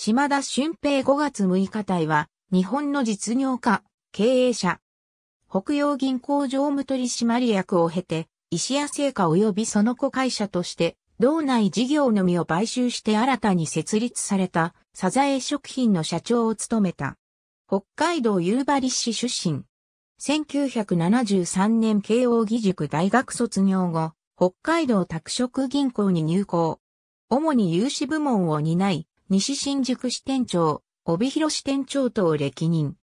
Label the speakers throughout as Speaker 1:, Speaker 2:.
Speaker 1: 島田俊平5月6日隊は、日本の実業家、経営者、北洋銀行常務取締役を経て、石屋製菓及びその子会社として、道内事業のみを買収して新たに設立された、サザエ食品の社長を務めた。北海道夕張市出身。1973年慶応義塾大学卒業後、北海道拓殖銀行に入行。主に融資部門を担い、西新宿支店長、帯広支店長とを歴任。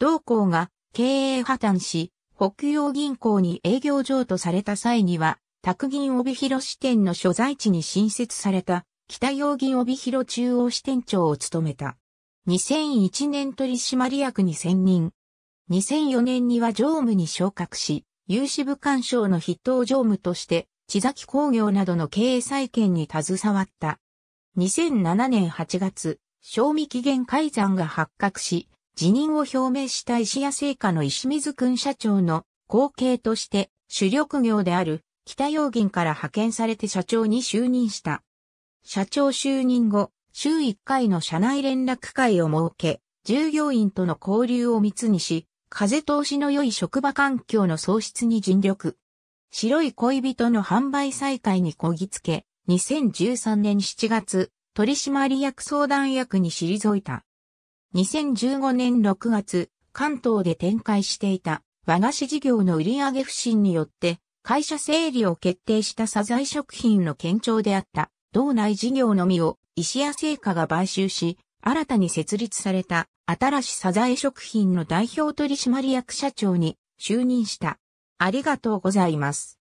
Speaker 1: 同行が経営破綻し、北洋銀行に営業譲渡された際には、宅銀帯広支店の所在地に新設された北洋銀帯広中央支店長を務めた。2001年取締役に選任。2004年には常務に昇格し、有志部官省の筆頭常務として、地崎工業などの経営再建に携わった。2007年8月、賞味期限改ざんが発覚し、辞任を表明した石屋製菓の石水くん社長の後継として主力業である北洋銀から派遣されて社長に就任した。社長就任後、週1回の社内連絡会を設け、従業員との交流を密にし、風通しの良い職場環境の創出に尽力。白い恋人の販売再開にこぎつけ、2013年7月、取締役相談役に退いた。2015年6月、関東で展開していた和菓子事業の売上不振によって、会社整理を決定したサザエ食品の県庁であった、道内事業のみを石屋製菓が買収し、新たに設立された新しサザエ食品の代表取締役社長に就任した。ありがとうございます。